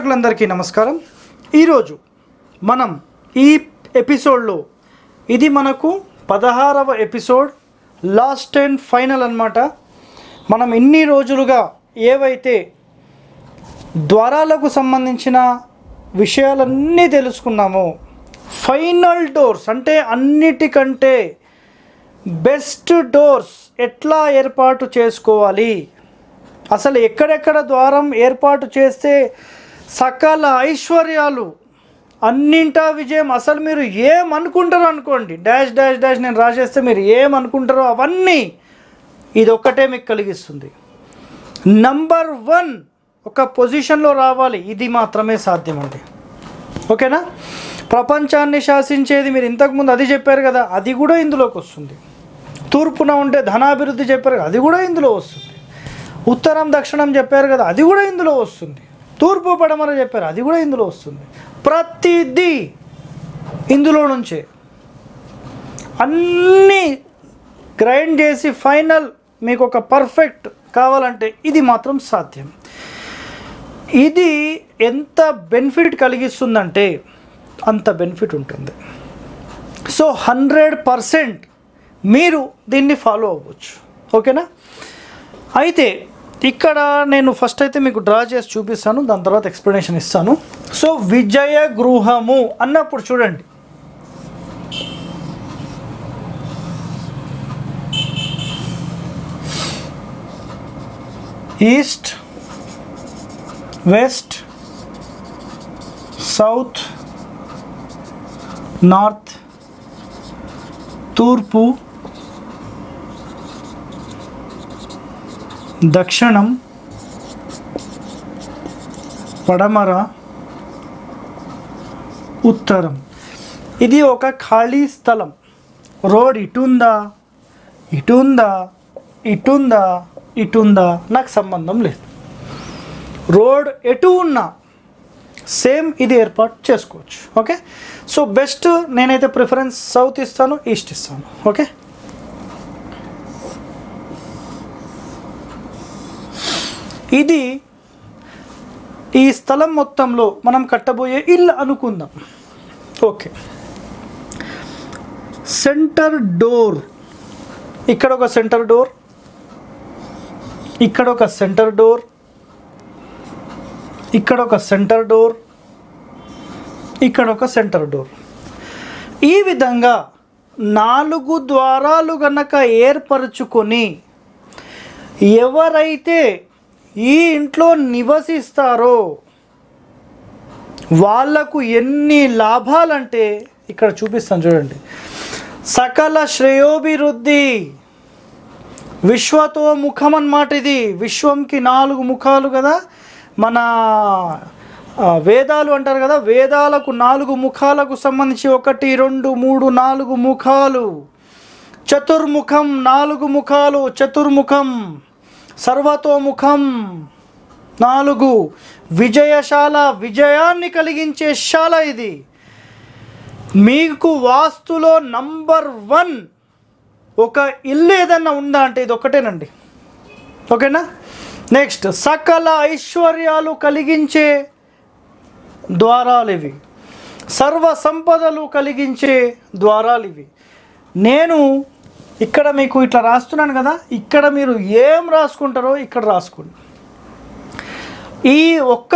ప్రేక్షకులందరికీ నమస్కారం ఈరోజు మనం ఈ ఎపిసోడ్లో ఇది మనకు పదహారవ ఎపిసోడ్ లాస్ట్ అండ్ ఫైనల్ అనమాట మనం ఇన్ని రోజులుగా ఏవైతే ద్వారాలకు సంబంధించిన విషయాలన్నీ తెలుసుకున్నామో ఫైనల్ డోర్స్ అంటే అన్నిటికంటే బెస్ట్ డోర్స్ ఎట్లా ఏర్పాటు చేసుకోవాలి అసలు ఎక్కడెక్కడ ద్వారం ఏర్పాటు చేస్తే సకల ఐశ్వర్యాలు అన్నింటా విజయం అసలు మీరు ఏమనుకుంటారో అనుకోండి డాష్ డాష్ డాష్ నేను రాసేస్తే మీరు ఏమనుకుంటారో అవన్నీ ఇది ఒక్కటే మీకు కలిగిస్తుంది నంబర్ వన్ ఒక పొజిషన్లో రావాలి ఇది మాత్రమే అండి ఓకేనా ప్రపంచాన్ని శాసించేది మీరు ఇంతకుముందు అది చెప్పారు కదా అది కూడా ఇందులోకి వస్తుంది తూర్పున ఉంటే ధనాభివృద్ధి చెప్పారు కదా అది కూడా ఇందులో వస్తుంది ఉత్తరం దక్షిణం చెప్పారు కదా అది కూడా ఇందులో వస్తుంది తూర్పు పడమని చెప్పారు అది కూడా ఇందులో వస్తుంది ప్రతిదీ ఇందులో నుంచే అన్నీ గ్రైండ్ చేసి ఫైనల్ మీకు ఒక పర్ఫెక్ట్ కావాలంటే ఇది మాత్రం సాధ్యం ఇది ఎంత బెనిఫిట్ కలిగిస్తుందంటే అంత బెనిఫిట్ ఉంటుంది సో హండ్రెడ్ పర్సెంట్ మీరు దీన్ని ఫాలో అవ్వచ్చు ఓకేనా అయితే ఇక్కడ నేను ఫస్ట్ అయితే మీకు డ్రా చేసి చూపిస్తాను దాని తర్వాత ఎక్స్ప్లెనేషన్ ఇస్తాను సో విజయ గృహము అన్నప్పుడు చూడండి ఈస్ట్ వెస్ట్ సౌత్ నార్త్ తూర్పు దక్షిణం పడమర ఉత్తరం ఇది ఒక ఖాళీ స్థలం రోడ్ ఇటుందా ఇటుందా ఇటుందా ఇటుందా నాకు సంబంధం లేదు రోడ్ ఎటు ఉన్నా సేమ్ ఇది ఏర్పాటు చేసుకోవచ్చు ఓకే సో బెస్ట్ నేనైతే ప్రిఫరెన్స్ సౌత్ ఇస్తాను ఈస్ట్ ఇస్తాను ఓకే ఇది ఈ స్థలం మొత్తంలో మనం కట్టబోయే ఇల్లు అనుకుందాం ఓకే సెంటర్ డోర్ ఇక్కడ ఒక సెంటర్ డోర్ ఇక్కడ ఒక సెంటర్ డోర్ ఇక్కడ ఒక సెంటర్ డోర్ ఇక్కడ ఒక సెంటర్ డోర్ ఈ విధంగా నాలుగు ద్వారాలు గనక ఏర్పరచుకొని ఎవరైతే ఈ ఇంట్లో నివసిస్తారో వాళ్లకు ఎన్ని లాభాలంటే ఇక్కడ చూపిస్తాను చూడండి సకల శ్రేయోభివృద్ధి విశ్వతో ముఖం అన్నమాట ఇది విశ్వంకి నాలుగు ముఖాలు కదా మన వేదాలు అంటారు కదా వేదాలకు నాలుగు ముఖాలకు సంబంధించి ఒకటి రెండు మూడు నాలుగు ముఖాలు చతుర్ముఖం నాలుగు ముఖాలు చతుర్ముఖం సర్వతోముఖం నాలుగు విజయశాల విజయాన్ని కలిగించే శాల ఇది మీకు వాస్తులో నంబర్ వన్ ఒక ఇల్లు ఏదన్నా ఉందా అంటే ఇది ఒకటేనండి ఓకేనా నెక్స్ట్ సకల ఐశ్వర్యాలు కలిగించే ద్వారాలు ఇవి సర్వ సంపదలు కలిగించే ద్వారాలు ఇవి నేను ఇక్కడ మీకు ఇట్లా రాస్తున్నాను కదా ఇక్కడ మీరు ఏం రాసుకుంటారో ఇక్కడ రాసుకోండి ఈ ఒక్క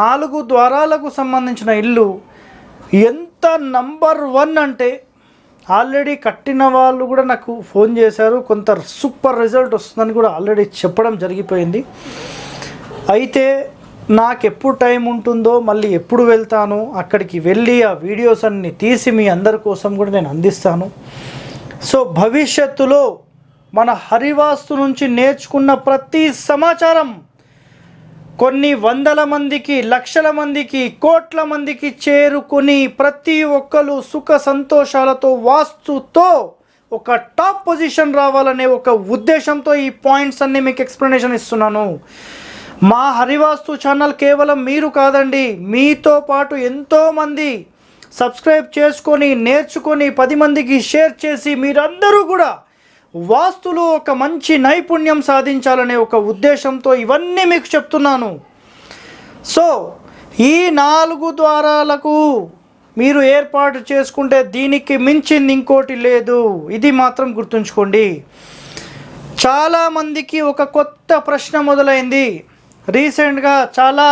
నాలుగు ద్వారాలకు సంబంధించిన ఇల్లు ఎంత నంబర్ వన్ అంటే ఆల్రెడీ కట్టిన వాళ్ళు కూడా నాకు ఫోన్ చేశారు కొంత సూపర్ రిజల్ట్ వస్తుందని కూడా ఆల్రెడీ చెప్పడం జరిగిపోయింది అయితే నాకు ఎప్పుడు టైం ఉంటుందో మళ్ళీ ఎప్పుడు వెళ్తాను అక్కడికి వెళ్ళి ఆ వీడియోస్ అన్ని తీసి మీ అందరి కోసం కూడా నేను అందిస్తాను సో భవిష్యత్తులో మన హరివాస్తు నుంచి నేర్చుకున్న ప్రతి సమాచారం కొన్ని వందల మందికి లక్షల మందికి కోట్ల మందికి చేరుకుని ప్రతి ఒక్కరు సుఖ సంతోషాలతో వాస్తుతో ఒక టాప్ పొజిషన్ రావాలనే ఒక ఉద్దేశంతో ఈ పాయింట్స్ అన్ని మీకు ఎక్స్ప్లెనేషన్ ఇస్తున్నాను మా హరివాస్తు ఛానల్ కేవలం మీరు కాదండి మీతో పాటు ఎంతోమంది సబ్స్క్రైబ్ చేసుకొని నేర్చుకొని పది మందికి షేర్ చేసి మీరందరూ కూడా వాస్తులు ఒక మంచి నైపుణ్యం సాధించాలనే ఒక ఉద్దేశంతో ఇవన్నీ మీకు చెప్తున్నాను సో ఈ నాలుగు ద్వారాలకు మీరు ఏర్పాటు చేసుకుంటే దీనికి మించింది ఇంకోటి లేదు ఇది మాత్రం గుర్తుంచుకోండి చాలామందికి ఒక కొత్త ప్రశ్న మొదలైంది రీసెంట్గా చాలా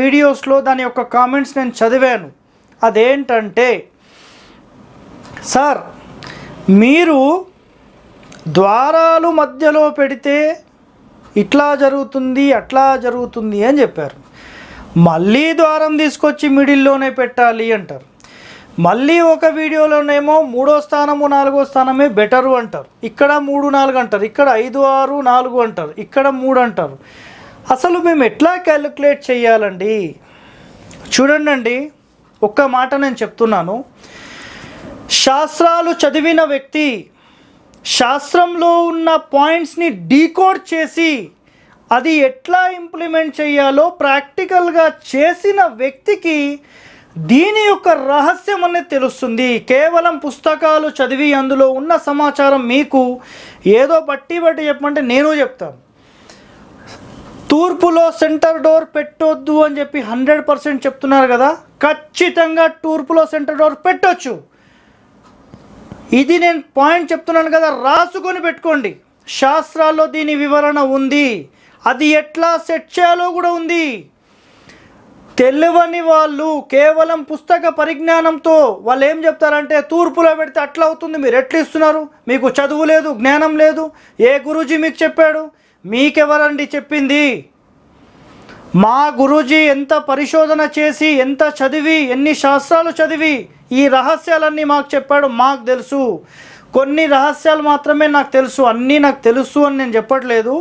వీడియోస్లో దాని యొక్క కామెంట్స్ నేను చదివాను అదేంటంటే సార్ మీరు ద్వారాలు మధ్యలో పెడితే ఇట్లా జరుగుతుంది అట్లా జరుగుతుంది అని చెప్పారు మళ్ళీ ద్వారం తీసుకొచ్చి మిడిల్లోనే పెట్టాలి అంటారు మళ్ళీ ఒక వీడియోలోనేమో మూడో స్థానము నాలుగో స్థానమే బెటరు అంటారు ఇక్కడ మూడు నాలుగు అంటారు ఇక్కడ ఐదు ఆరు నాలుగు అంటారు ఇక్కడ మూడు అంటారు అసలు మేము ఎట్లా క్యాలిక్యులేట్ చేయాలండి చూడండి ఒక్క మాట నేను చెప్తున్నాను శాస్త్రాలు చదివిన వ్యక్తి శాస్త్రంలో ఉన్న పాయింట్స్ని డీకోడ్ చేసి అది ఎట్లా ఇంప్లిమెంట్ చేయాలో ప్రాక్టికల్గా చేసిన వ్యక్తికి దీని యొక్క రహస్యం అనేది తెలుస్తుంది కేవలం పుస్తకాలు చదివి అందులో ఉన్న సమాచారం మీకు ఏదో బట్టి బట్టి చెప్పమంటే నేను చెప్తాను తూర్పులో సెంటర్ డోర్ పెట్టొద్దు అని చెప్పి హండ్రెడ్ పర్సెంట్ చెప్తున్నారు కదా ఖచ్చితంగా తూర్పులో సెంటర్ డోర్ పెట్టొచ్చు ఇది నేను పాయింట్ చెప్తున్నాను కదా రాసుకొని పెట్టుకోండి శాస్త్రాల్లో దీని వివరణ ఉంది అది ఎట్లా సెట్ చేయాలో కూడా ఉంది తెలియని వాళ్ళు కేవలం పుస్తక పరిజ్ఞానంతో వాళ్ళు ఏం చెప్తారంటే తూర్పులో పెడితే అట్లా అవుతుంది మీరు ఎట్లా ఇస్తున్నారు మీకు చదువు లేదు జ్ఞానం లేదు ఏ గురూజీ మీకు చెప్పాడు మీకెవరండి చెప్పింది మా గురూజీ ఎంత పరిశోధన చేసి ఎంత చదివి ఎన్ని శాస్త్రాలు చదివి ఈ రహస్యాలన్నీ మాకు చెప్పాడు మాకు తెలుసు కొన్ని రహస్యాలు మాత్రమే నాకు తెలుసు అన్నీ నాకు తెలుసు అని నేను చెప్పట్లేదు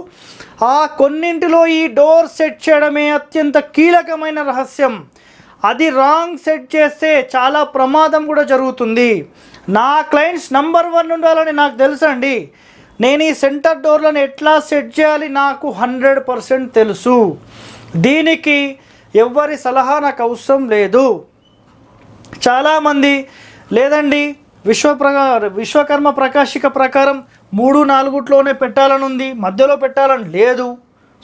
ఆ కొన్నింటిలో ఈ డోర్ సెట్ చేయడమే అత్యంత కీలకమైన రహస్యం అది రాంగ్ సెట్ చేస్తే చాలా ప్రమాదం కూడా జరుగుతుంది నా క్లయింట్స్ నంబర్ వన్ ఉండాలని నాకు అండి నేను ఈ సెంటర్ డోర్లను ఎట్లా సెట్ చేయాలి నాకు హండ్రెడ్ పర్సెంట్ తెలుసు దీనికి ఎవరి సలహా నాకు అవసరం లేదు చాలామంది లేదండి విశ్వ విశ్వకర్మ ప్రకాశిక ప్రకారం మూడు నాలుగుట్లోనే పెట్టాలనుంది మధ్యలో పెట్టాలని లేదు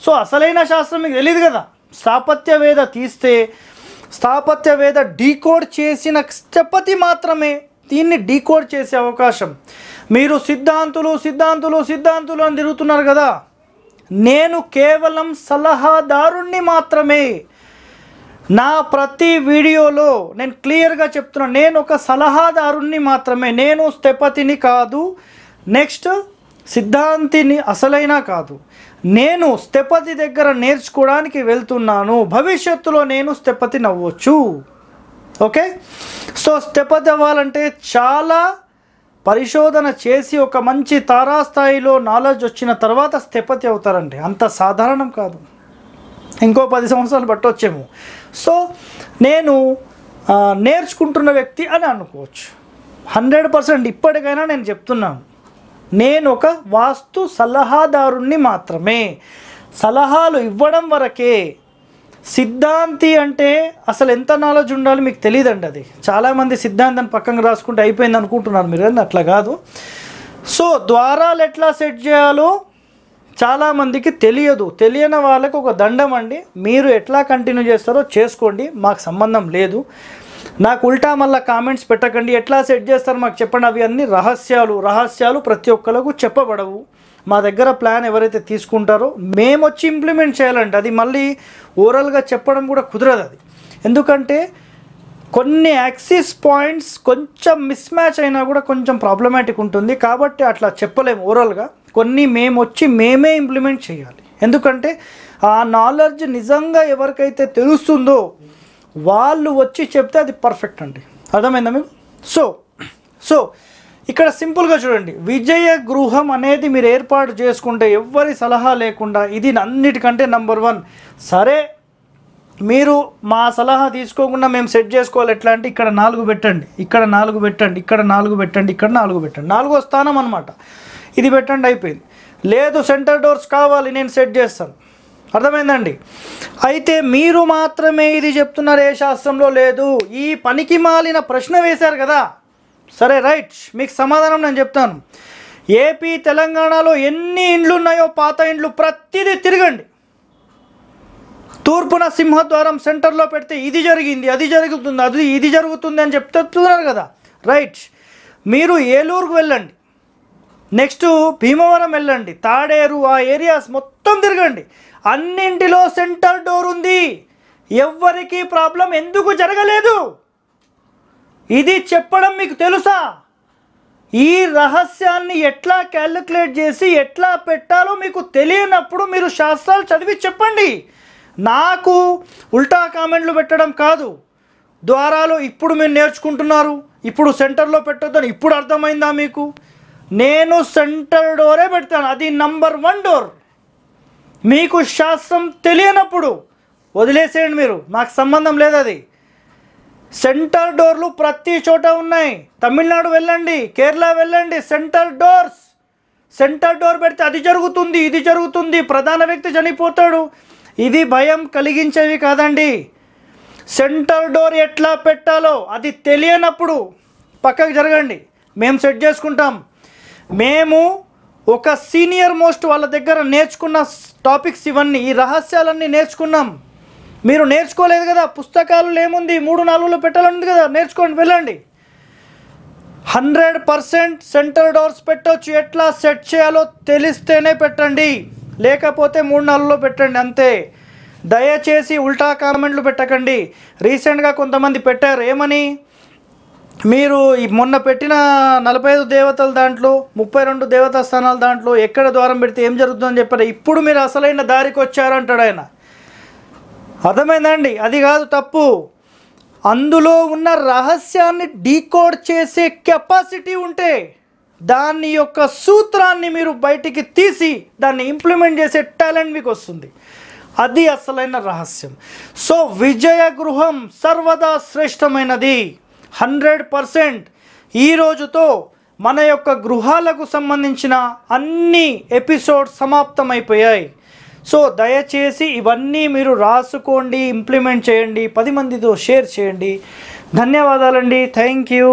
సో అసలైన శాస్త్రం మీకు తెలియదు కదా స్థాపత్యవేద తీస్తే స్థాపత్యవేద డీకోడ్ చేసిన స్థపతి మాత్రమే దీన్ని డీకోడ్ చేసే అవకాశం మీరు సిద్ధాంతులు సిద్ధాంతులు సిద్ధాంతులు అని తిరుగుతున్నారు కదా నేను కేవలం సలహాదారుణ్ణి మాత్రమే నా ప్రతి వీడియోలో నేను క్లియర్గా చెప్తున్నా నేను ఒక సలహాదారుణ్ణి మాత్రమే నేను స్థపతిని కాదు నెక్స్ట్ సిద్ధాంతిని అసలైనా కాదు నేను స్థపతి దగ్గర నేర్చుకోవడానికి వెళ్తున్నాను భవిష్యత్తులో నేను స్థపతి నవ్వచ్చు ఓకే సో స్థపతి అవ్వాలంటే చాలా పరిశోధన చేసి ఒక మంచి తారాస్థాయిలో నాలెడ్జ్ వచ్చిన తర్వాత స్థిపతి అవుతారండి అంత సాధారణం కాదు ఇంకో పది సంవత్సరాలు పట్టొచ్చేము సో నేను నేర్చుకుంటున్న వ్యక్తి అని అనుకోవచ్చు హండ్రెడ్ పర్సెంట్ ఇప్పటికైనా నేను చెప్తున్నాను నేను ఒక వాస్తు సలహాదారుణ్ణి మాత్రమే సలహాలు ఇవ్వడం వరకే సిద్ధాంతి అంటే అసలు ఎంత నాలెడ్జ్ ఉండాలి మీకు తెలియదండి అది చాలామంది సిద్ధాంతాన్ని పక్కన రాసుకుంటే అయిపోయింది అనుకుంటున్నారు మీరు కానీ అట్లా కాదు సో ద్వారాలు ఎట్లా సెట్ చేయాలో చాలామందికి తెలియదు తెలియని వాళ్ళకి ఒక దండం అండి మీరు ఎట్లా కంటిన్యూ చేస్తారో చేసుకోండి మాకు సంబంధం లేదు నాకు ఉల్టా మళ్ళీ కామెంట్స్ పెట్టకండి ఎట్లా సెట్ చేస్తారో మాకు చెప్పండి అవి అన్నీ రహస్యాలు రహస్యాలు ప్రతి ఒక్కరికి చెప్పబడవు మా దగ్గర ప్లాన్ ఎవరైతే తీసుకుంటారో మేము వచ్చి ఇంప్లిమెంట్ చేయాలంటే అది మళ్ళీ ఓరల్గా చెప్పడం కూడా కుదరదు అది ఎందుకంటే కొన్ని యాక్సిస్ పాయింట్స్ కొంచెం మిస్ మ్యాచ్ అయినా కూడా కొంచెం ప్రాబ్లమాటిక్ ఉంటుంది కాబట్టి అట్లా చెప్పలేము ఓరల్గా కొన్ని మేము వచ్చి మేమే ఇంప్లిమెంట్ చేయాలి ఎందుకంటే ఆ నాలెడ్జ్ నిజంగా ఎవరికైతే తెలుస్తుందో వాళ్ళు వచ్చి చెప్తే అది పర్ఫెక్ట్ అండి అర్థమైందా మీకు సో సో ఇక్కడ సింపుల్గా చూడండి విజయ గృహం అనేది మీరు ఏర్పాటు చేసుకుంటే ఎవ్వరి సలహా లేకుండా ఇది అన్నిటికంటే నంబర్ వన్ సరే మీరు మా సలహా తీసుకోకుండా మేము సెట్ చేసుకోవాలి ఎట్లా అంటే ఇక్కడ నాలుగు పెట్టండి ఇక్కడ నాలుగు పెట్టండి ఇక్కడ నాలుగు పెట్టండి ఇక్కడ నాలుగు పెట్టండి నాలుగో స్థానం అనమాట ఇది పెట్టండి అయిపోయింది లేదు సెంటర్ డోర్స్ కావాలి నేను సెట్ చేస్తాను అర్థమైందండి అయితే మీరు మాత్రమే ఇది చెప్తున్నారు ఏ శాస్త్రంలో లేదు ఈ పనికి మాలిన ప్రశ్న వేశారు కదా సరే రైట్ మీకు సమాధానం నేను చెప్తాను ఏపీ తెలంగాణలో ఎన్ని ఇండ్లు ఉన్నాయో పాత ఇండ్లు ప్రతిదీ తిరగండి తూర్పున సింహద్వారం సెంటర్లో పెడితే ఇది జరిగింది అది జరుగుతుంది అది ఇది జరుగుతుంది అని చెప్తున్నారు కదా రైట్ మీరు ఏలూరుకు వెళ్ళండి నెక్స్ట్ భీమవరం వెళ్ళండి తాడేరు ఆ ఏరియాస్ మొత్తం తిరగండి అన్నింటిలో సెంటర్ డోర్ ఉంది ఎవ్వరికీ ప్రాబ్లం ఎందుకు జరగలేదు ఇది చెప్పడం మీకు తెలుసా ఈ రహస్యాన్ని ఎట్లా క్యాలిక్యులేట్ చేసి ఎట్లా పెట్టాలో మీకు తెలియనప్పుడు మీరు శాస్త్రాలు చదివి చెప్పండి నాకు ఉల్టా కామెంట్లు పెట్టడం కాదు ద్వారాలు ఇప్పుడు మీరు నేర్చుకుంటున్నారు ఇప్పుడు సెంటర్లో పెట్టొద్దని ఇప్పుడు అర్థమైందా మీకు నేను సెంటర్ డోరే పెడతాను అది నంబర్ వన్ డోర్ మీకు శాస్త్రం తెలియనప్పుడు వదిలేసేయండి మీరు నాకు సంబంధం లేదు అది సెంటర్ డోర్లు ప్రతి చోట ఉన్నాయి తమిళనాడు వెళ్ళండి కేరళ వెళ్ళండి సెంటర్ డోర్స్ సెంటర్ డోర్ పెడితే అది జరుగుతుంది ఇది జరుగుతుంది ప్రధాన వ్యక్తి చనిపోతాడు ఇది భయం కలిగించేవి కాదండి సెంటర్ డోర్ ఎట్లా పెట్టాలో అది తెలియనప్పుడు పక్కకు జరగండి మేము సెట్ చేసుకుంటాం మేము ఒక సీనియర్ మోస్ట్ వాళ్ళ దగ్గర నేర్చుకున్న టాపిక్స్ ఇవన్నీ ఈ రహస్యాలన్నీ నేర్చుకున్నాం మీరు నేర్చుకోలేదు కదా పుస్తకాలు ఏముంది మూడు నాలుగులో పెట్టాలండి కదా నేర్చుకోండి వెళ్ళండి హండ్రెడ్ పర్సెంట్ సెంటర్ డోర్స్ పెట్టవచ్చు ఎట్లా సెట్ చేయాలో తెలిస్తేనే పెట్టండి లేకపోతే మూడు నాలుగులో పెట్టండి అంతే దయచేసి ఉల్టా కామెంట్లు పెట్టకండి రీసెంట్గా కొంతమంది పెట్టారు ఏమని మీరు మొన్న పెట్టిన నలభై ఐదు దేవతల దాంట్లో ముప్పై రెండు దేవతా స్థానాల దాంట్లో ఎక్కడ ద్వారం పెడితే ఏం జరుగుతుందని చెప్పారు ఇప్పుడు మీరు అసలైన దారికి వచ్చారంటాడు ఆయన అర్థమైందండి అది కాదు తప్పు అందులో ఉన్న రహస్యాన్ని డీకోడ్ చేసే కెపాసిటీ ఉంటే దాని యొక్క సూత్రాన్ని మీరు బయటికి తీసి దాన్ని ఇంప్లిమెంట్ చేసే టాలెంట్ మీకు వస్తుంది అది అసలైన రహస్యం సో విజయ గృహం సర్వదా శ్రేష్టమైనది హండ్రెడ్ పర్సెంట్ ఈ రోజుతో మన యొక్క గృహాలకు సంబంధించిన అన్ని ఎపిసోడ్ సమాప్తమైపోయాయి సో దయచేసి ఇవన్నీ మీరు రాసుకోండి ఇంప్లిమెంట్ చేయండి పది మందితో షేర్ చేయండి ధన్యవాదాలండి థ్యాంక్ యూ